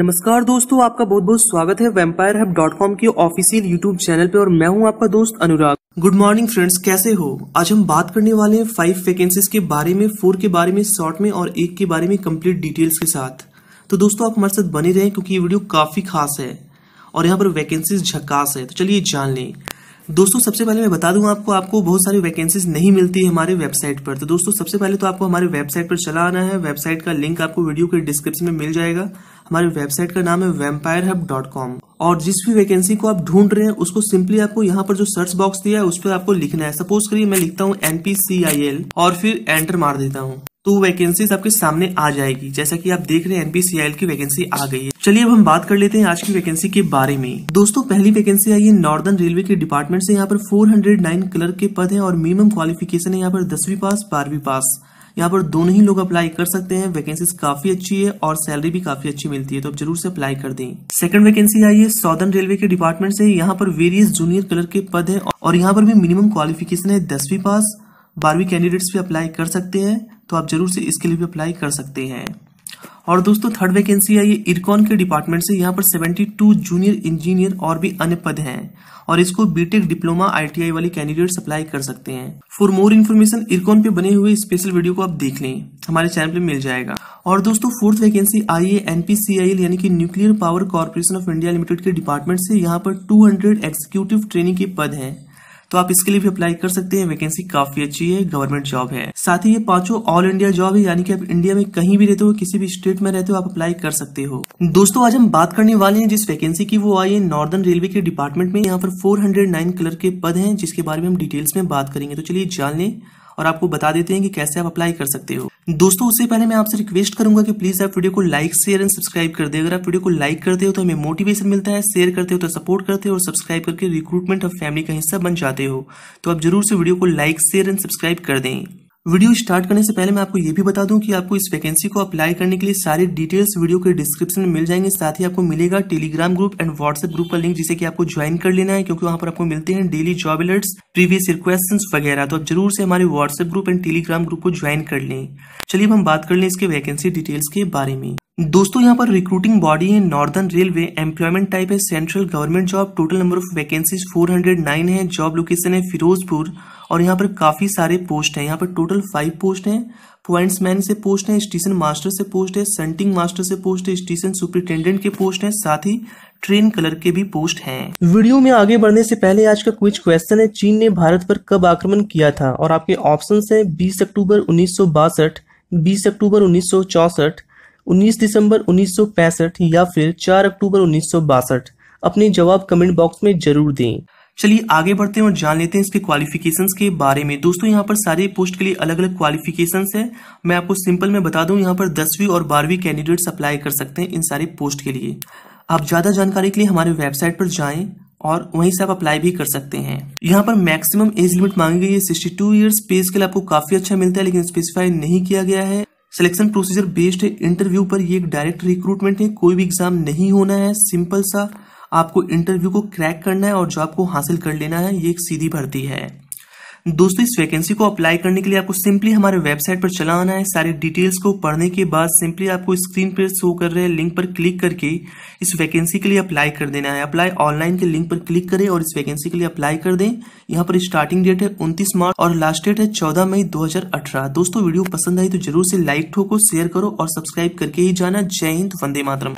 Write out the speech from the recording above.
नमस्कार दोस्तों आपका बहुत बहुत स्वागत है वेम्पायर हब डॉट कॉम के ऑफिशियल यूट्यूब चैनल पे और मैं हूं आपका दोस्त अनुराग गुड मॉर्निंग फ्रेंड्स कैसे हो आज हम बात करने वाले हैं फाइव वैकेंसीज के बारे में फोर के बारे में शॉर्ट में और एक के बारे में कंप्लीट डिटेल्स के साथ तो दोस्तों आप हमारे साथ बने रहें क्योंकि ये वीडियो काफी खास है और यहाँ पर वैकेंसीज झकास है तो चलिए जान लें दोस्तों सबसे पहले मैं बता दूं आपको आपको बहुत सारी वैकेंसीज नहीं मिलती है हमारे वेबसाइट पर तो दोस्तों सबसे पहले तो आपको हमारे वेबसाइट पर चला आना है वेबसाइट का लिंक आपको वीडियो के डिस्क्रिप्शन में मिल जाएगा हमारी वेबसाइट का नाम है वेम्पायर हब डॉट कॉम और जिस भी वैकेंसी को आप ढूंढ रहे हैं उसको सिंपली आपको यहाँ पर जो सर्च बॉक्स दिया है उस पर आपको लिखना है सपोज करिए मैं लिखता हूँ एनपीसीआईएल और फिर एंटर मार देता हूँ तो वैकेंसीज आपके सामने आ जाएगी जैसा कि आप देख रहे हैं एनपीसीआईएल की वैकेंसी आ गई है चलिए अब हम बात कर लेते हैं आज की वैकेंसी के बारे में दोस्तों पहली वैकेंसी आई है नॉर्दर्न रेलवे के डिपार्टमेंट से यहाँ पर 409 क्लर्क के पद हैं और मिनिमम क्वालिफिकेशन है यहाँ पर दसवीं पास बारहवीं पास यहाँ पर दोनों ही लोग अप्लाई कर सकते हैं वैकेंसीज काफी अच्छी है और सैलरी भी काफी अच्छी मिलती है तो आप जरूर से अप्लाई कर दें सेकंड वैकेंसी आई है सौदर्न रेलवे के डिपार्टमेंट से यहाँ पर वेरियस जूनियर कलर के पद है और यहाँ पर भी मिनिमम क्वालिफिकेशन है दसवीं पास बारहवीं कैंडिडेट्स भी अप्लाई कर सकते हैं तो आप जरूर से इसके लिए भी अप्लाई कर सकते हैं और दोस्तों थर्ड वैकेंसी है ये इरकॉन के डिपार्टमेंट से यहाँ पर 72 जूनियर इंजीनियर और भी अन्य पद हैं और इसको बीटेक डिप्लोमा आईटीआई वाली कैंडिडेट अप्लाई कर सकते हैं फॉर मोर इन्फॉर्मेशन इरकॉन पे बने हुए स्पेशल वीडियो को आप देख लें हमारे चैनल पे मिल जाएगा और दोस्तों फोर्थ वैकेंसी आई है एनपीसीआईएल यानी कि nuclear power corporation of India limited के डिपार्टमेंट से यहाँ पर 200 एग्जीक्यूटिव ट्रेनिंग के पद हैं तो आप इसके लिए भी अप्लाई कर सकते हैं वैकेंसी काफी अच्छी है गवर्नमेंट जॉब है साथ ही ये पांचों ऑल इंडिया जॉब है यानी कि आप इंडिया में कहीं भी रहते हो किसी भी स्टेट में रहते हो आप अप्लाई कर सकते हो दोस्तों आज हम बात करने वाले हैं जिस वैकेंसी की वो आई है नॉर्दर्न रेलवे के डिपार्टमेंट में यहाँ पर फोर कलर के पद है जिसके बारे में हम डिटेल्स में बात करेंगे तो चलिए जान लें और आपको बता देते हैं कि कैसे आप अप्लाई कर सकते हो दोस्तों उससे पहले मैं आपसे रिक्वेस्ट करूंगा कि प्लीज़ आप वीडियो को लाइक शेयर एंड सब्सक्राइब कर दें अगर आप वीडियो को लाइक करते हो तो हमें मोटिवेशन मिलता है शेयर करते हो तो सपोर्ट करते हो और सब्सक्राइब करके रिक्रूटमेंट ऑफ फैमिली का हिस्सा बन जाते हो तो आप जरूर से वीडियो को लाइक शेयर एंड सब्सक्राइब कर दें वीडियो स्टार्ट करने से पहले मैं आपको ये भी बता दूं कि आपको इस वैकेंसी को अप्लाई करने के लिए सारे डिटेल्स वीडियो के डिस्क्रिप्शन में मिल जाएंगे साथ ही आपको मिलेगा Telegram group and WhatsApp group का लिंक जिसे कि आपको ज्वाइन कर लेना है क्योंकि वहां पर आपको मिलते हैं daily job alerts previous request वगैरह तो आप जरूर से हमारे WhatsApp group and Telegram group को ज्वाइन कर लें चलिए हम बात कर लें इसके वैकेंसी डिटेल्स के बारे में दोस्तों यहाँ पर रिक्रूटिंग बॉडी है नॉर्दर्न रेलवे एम्प्लॉयमेंट टाइप है central government job total number of vacancies 409 है जॉब लोकेशन है फिरोजपुर और यहाँ पर काफ़ी सारे पोस्ट हैं यहाँ पर टोटल फाइव पोस्ट हैं पॉइंट्स मैन से पोस्ट है स्टेशन मास्टर से पोस्ट है सेंटिंग मास्टर से पोस्ट है स्टेशन सुपरिटेंडेंट के पोस्ट है साथ ही ट्रेन कलर के भी पोस्ट हैं वीडियो में आगे बढ़ने से पहले आज का कुछ क्वेश्चन है चीन ने भारत पर कब आक्रमण किया था और आपके ऑप्शन है बीस अक्टूबर उन्नीस सौ बासठ बीस अक्टूबर उन्नीस सौ चौसठ 19 दिसंबर 1965 या फिर 4 अक्टूबर उन्नीस अपने जवाब कमेंट बॉक्स में जरूर दें चलिए आगे बढ़ते हैं और जान लेते हैं इसके क्वालिफिकेशंस के बारे में दोस्तों यहाँ पर सारे पोस्ट के लिए अलग अलग क्वालिफिकेशंस है मैं आपको सिंपल में बता दूं यहाँ पर दसवीं और बारहवीं कैंडिडेट अप्लाई कर सकते हैं इन सारे पोस्ट के लिए आप ज़्यादा जानकारी के लिए हमारे वेबसाइट पर जाए और वहीं से आप अप्लाई भी कर सकते हैं यहाँ पर मैक्सिमम एज लिमिट मांगी गई है sixty two years pay scale आपको काफी अच्छा मिलता है लेकिन स्पेसिफाई नहीं किया गया है सिलेक्शन प्रोसीजर बेस्ड है इंटरव्यू पर ये एक डायरेक्ट रिक्रूटमेंट है कोई भी एग्जाम नहीं होना है सिंपल सा आपको इंटरव्यू को क्रैक करना है और जॉब को हासिल कर लेना है ये एक सीधी भर्ती है दोस्तों इस वैकेंसी को अप्लाई करने के लिए आपको सिंपली हमारे वेबसाइट पर चला आना है सारे डिटेल्स को पढ़ने के बाद सिंपली आपको स्क्रीन पर शो कर रहे लिंक पर क्लिक करके इस वैकेंसी के लिए अप्लाई कर देना है अप्लाई ऑनलाइन के लिंक पर क्लिक करें और इस वैकेंसी के लिए अप्लाई कर दें यहाँ पर स्टार्टिंग डेट है उनतीस मार्च और लास्ट डेट है चौदह मई दो दोस्तों वीडियो पसंद आई तो जरूर से लाइक ठोको शेयर करो और सब्सक्राइब करके ही जाना जय हिंद वंदे मातरम